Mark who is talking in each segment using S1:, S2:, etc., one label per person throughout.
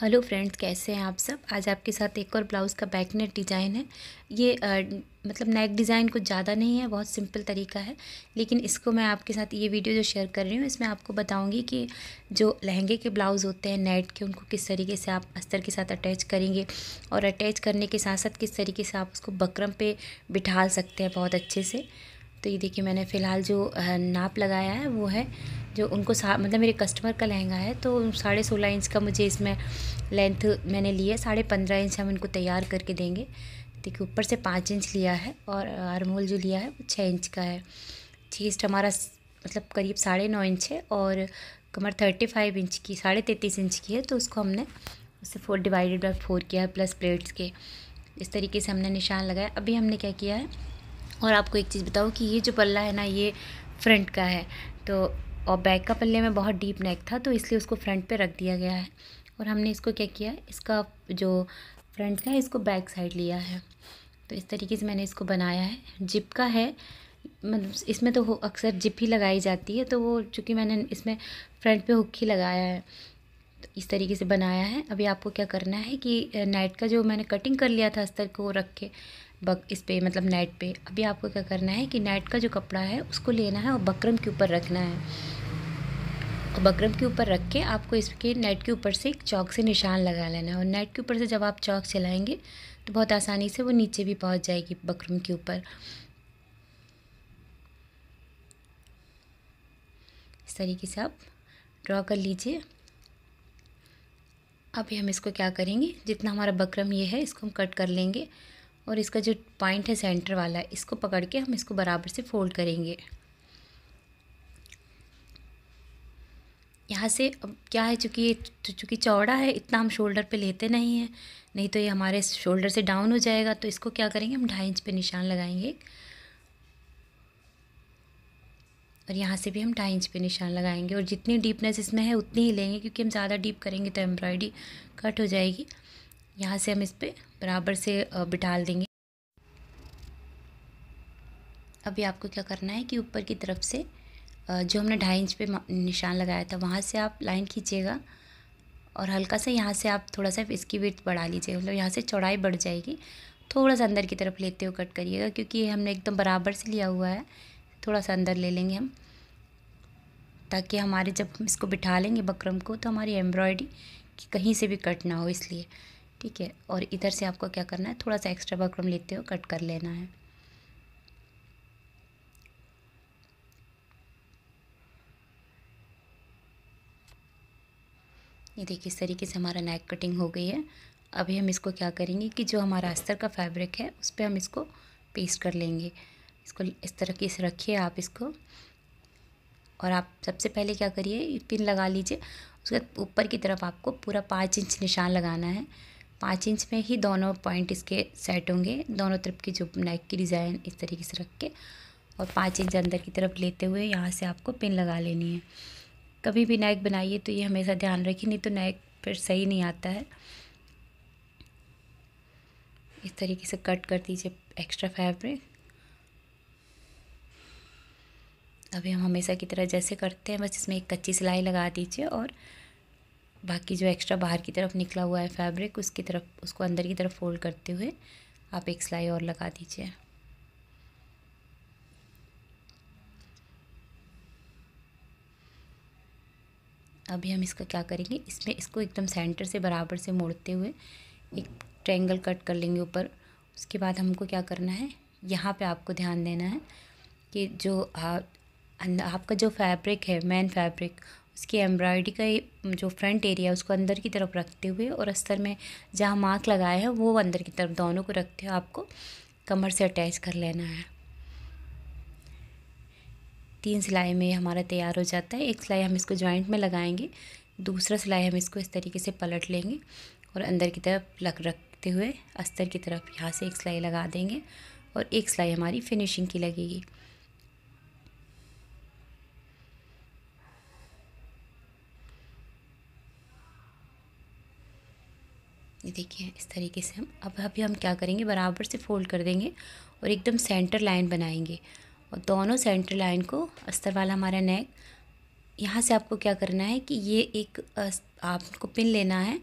S1: hello friends कैसे हैं आप सब आज आपके साथ एक और ब्लाउज़ का बैक नेट डिज़ाइन है ये आ, मतलब नेक डिज़ाइन कुछ ज़्यादा नहीं है बहुत सिंपल तरीका है लेकिन इसको मैं आपके साथ ये वीडियो जो शेयर कर रही हूँ इसमें आपको बताऊँगी कि जो लहंगे के ब्लाउज़ होते हैं नेट के उनको किस तरीके से आप अस्तर के साथ अटैच करेंगे और अटैच करने के साथ साथ किस तरीके से आप उसको बकरम पर बिठा सकते हैं बहुत अच्छे से तो ये देखिए मैंने फ़िलहाल जो नाप लगाया है वो है जो उनको मतलब मेरे कस्टमर का लहंगा है तो साढ़े सोलह इंच का मुझे इसमें लेंथ मैंने लिया साढ़े पंद्रह इंच हम इनको तैयार करके देंगे देखिए ऊपर से पाँच इंच लिया है और आरमोल जो लिया है वो छः इंच का है चीस्ट हमारा मतलब करीब साढ़े नौ इंच है और कमर थर्टी फाइव इंच की साढ़े तैंतीस इंच की है तो उसको हमने उससे फोर डिवाइडेड बाई फोर किया है प्लस प्लेट्स के इस तरीके से हमने निशान लगाया अभी हमने क्या किया है और आपको एक चीज़ बताऊँ कि ये जो पल्ला है ना ये फ्रंट का है तो और बैक का पल्ले में बहुत डीप नेक था तो इसलिए उसको फ्रंट पे रख दिया गया है और हमने इसको क्या किया है इसका जो फ्रंट था है इसको बैक साइड लिया है तो इस तरीके से मैंने इसको बनाया है जिप का है मतलब इसमें तो अक्सर जिप ही लगाई जाती है तो वो चूँकि मैंने इसमें फ्रंट पे हुक ही लगाया है तो इस तरीके से बनाया है अभी आपको क्या करना है कि नाइट का जो मैंने कटिंग कर लिया था अस्तर को रख के बक इस पर मतलब नाइट पे अभी आपको क्या करना है कि नाइट का जो कपड़ा है उसको लेना है और बकरम के ऊपर रखना है और बकरम के ऊपर रख के आपको इसके नेट के ऊपर से एक चौक से निशान लगा लेना है और नेट के ऊपर से जब आप चौक चलाएँगे तो बहुत आसानी से वो नीचे भी पहुँच जाएगी बकरम के ऊपर इस तरीके से आप ड्रॉ कर लीजिए अभी हम इसको क्या करेंगे जितना हमारा बकरम ये है इसको हम कट कर लेंगे और इसका जो पॉइंट है सेंटर वाला इसको पकड़ के हम इसको बराबर से फोल्ड करेंगे यहाँ से अब क्या है चूँकि चूँकि चौड़ा है इतना हम शोल्डर पे लेते नहीं हैं नहीं तो ये हमारे शोल्डर से डाउन हो जाएगा तो इसको क्या करेंगे हम ढाई इंच पे निशान लगाएंगे और यहाँ से भी हम ढाई इंच पे निशान लगाएंगे और जितनी डीपनेस इसमें है उतनी ही लेंगे क्योंकि हम ज़्यादा डीप करेंगे तो एम्ब्रॉयडरी कट हो जाएगी यहाँ से हम इस पर बराबर से बिठाल देंगे अभी आपको क्या करना है कि ऊपर की तरफ से जो हमने ढाई इंच पे निशान लगाया था वहाँ से आप लाइन खींचिएगा और हल्का सा यहाँ से आप थोड़ा सा इसकी विर्थ बढ़ा लीजिएगा मतलब यहाँ से चौड़ाई बढ़ जाएगी थोड़ा सा अंदर की तरफ लेते हुए कट करिएगा क्योंकि ये हमने एकदम बराबर से लिया हुआ है थोड़ा सा अंदर ले लेंगे हम ताकि हमारे जब हम इसको बिठा लेंगे बकरम को तो हमारी एम्ब्रॉयडरी कहीं से भी कट ना हो इसलिए ठीक है और इधर से आपको क्या करना है थोड़ा सा एक्स्ट्रा बकरम लेते हो कट कर लेना है ये देखिए इस तरीके से हमारा नेक कटिंग हो गई है अभी हम इसको क्या करेंगे कि जो हमारा अस्तर का फैब्रिक है उस पर हम इसको पेस्ट कर लेंगे इसको इस तरीके से रखिए आप इसको और आप सबसे पहले क्या करिए पिन लगा लीजिए उसके बाद ऊपर की तरफ आपको पूरा पाँच इंच निशान लगाना है पाँच इंच में ही दोनों पॉइंट इसके सेट होंगे दोनों तरफ की जो नेक की डिज़ाइन इस तरीके से रख के और पाँच इंच अंदर की तरफ लेते हुए यहाँ से आपको पिन लगा लेनी है कभी भी नेक बनाइए तो ये हमेशा ध्यान रखिए नहीं तो नेक फिर सही नहीं आता है इस तरीके से कट कर दीजिए एक्स्ट्रा फैब्रिक अभी हम हमेशा की तरह जैसे करते हैं बस इसमें एक कच्ची सिलाई लगा दीजिए और बाकी जो एक्स्ट्रा बाहर की तरफ निकला हुआ है फैब्रिक उसकी तरफ उसको अंदर की तरफ फोल्ड करते हुए आप एक सिलाई और लगा दीजिए अभी हम इसका क्या करेंगे इसमें इसको एकदम सेंटर से बराबर से मोड़ते हुए एक ट्रैंगल कट कर लेंगे ऊपर उसके बाद हमको क्या करना है यहाँ पे आपको ध्यान देना है कि जो आ, आपका जो फैब्रिक है मेन फैब्रिक उसकी एम्ब्रॉयडरी का जो फ्रंट एरिया है उसको अंदर की तरफ रखते हुए और अस्तर में जहाँ मार्क लगाया है वो अंदर की तरफ दोनों को रखते हुए आपको कमर से अटैच कर लेना है तीन सिलाई में हमारा तैयार हो जाता है एक सिलाई हम इसको जॉइंट में लगाएंगे दूसरा सिलाई हम इसको इस तरीके से पलट लेंगे और अंदर की तरफ लग रखते हुए अस्तर की तरफ यहाँ से एक सिलाई लगा देंगे और एक सिलाई हमारी फिनिशिंग की लगेगी ये देखिए इस तरीके से हम अब अभी हम क्या करेंगे बराबर से फोल्ड कर देंगे और एकदम सेंटर लाइन बनाएंगे और दोनों सेंटर लाइन को अस्तर वाला हमारा नेक यहाँ से आपको क्या करना है कि ये एक आपको पिन लेना है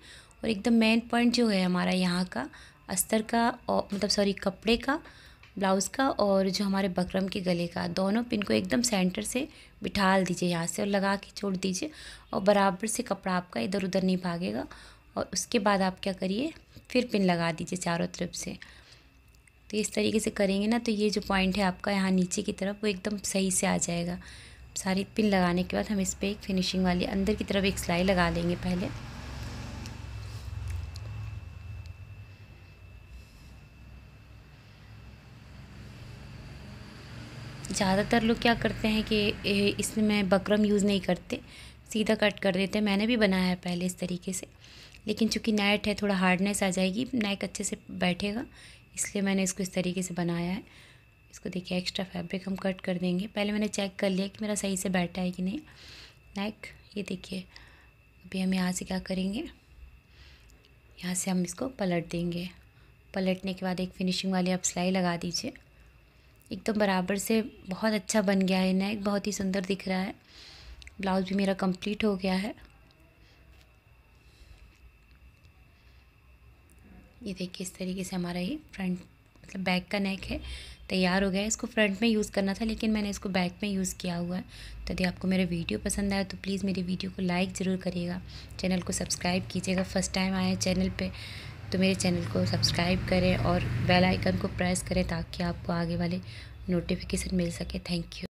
S1: और एकदम मेन पॉइंट जो है हमारा यहाँ का अस्तर का और मतलब सॉरी कपड़े का ब्लाउज़ का और जो हमारे बकरम के गले का दोनों पिन को एकदम सेंटर से बिठा दीजिए यहाँ से और लगा के छोड़ दीजिए और बराबर से कपड़ा आपका इधर उधर नहीं भागेगा और उसके बाद आप क्या करिए फिर पिन लगा दीजिए चारों तरफ से तो इस तरीके से करेंगे ना तो ये जो पॉइंट है आपका यहाँ नीचे की तरफ वो एकदम सही से आ जाएगा सारी पिन लगाने के बाद हम इस पर एक फिनिशिंग वाली अंदर की तरफ एक सिलाई लगा लेंगे पहले ज़्यादातर लोग क्या करते हैं कि इसमें बकरम यूज़ नहीं करते सीधा कट कर देते हैं मैंने भी बनाया है पहले इस तरीके से लेकिन चूंकि नेट है थोड़ा हार्डनेस आ जाएगी नेक अच्छे से बैठेगा इसलिए मैंने इसको इस तरीके से बनाया है इसको देखिए एक्स्ट्रा फैब्रिक हम कट कर देंगे पहले मैंने चेक कर लिया कि मेरा सही से बैठा है कि नहीं नेक ये देखिए अभी हम यहाँ से क्या करेंगे यहाँ से हम इसको पलट देंगे पलटने के बाद एक फिनिशिंग वाली आप सिलाई लगा दीजिए एकदम बराबर से बहुत अच्छा बन गया है नेक बहुत ही सुंदर दिख रहा है ब्लाउज़ भी मेरा कंप्लीट हो गया है ये देखिए इस तरीके से हमारा ये फ्रंट मतलब बैक का नेक है तैयार हो गया है इसको फ्रंट में यूज़ करना था लेकिन मैंने इसको बैक में यूज़ किया हुआ है तो यदि आपको मेरा वीडियो पसंद आया तो प्लीज़ मेरी वीडियो को लाइक ज़रूर करिएगा चैनल को सब्सक्राइब कीजिएगा फर्स्ट टाइम आए चैनल पर तो मेरे चैनल को सब्सक्राइब करें और बेल आइकन को प्रेस करें ताकि आपको आगे वाले नोटिफिकेशन मिल सके थैंक यू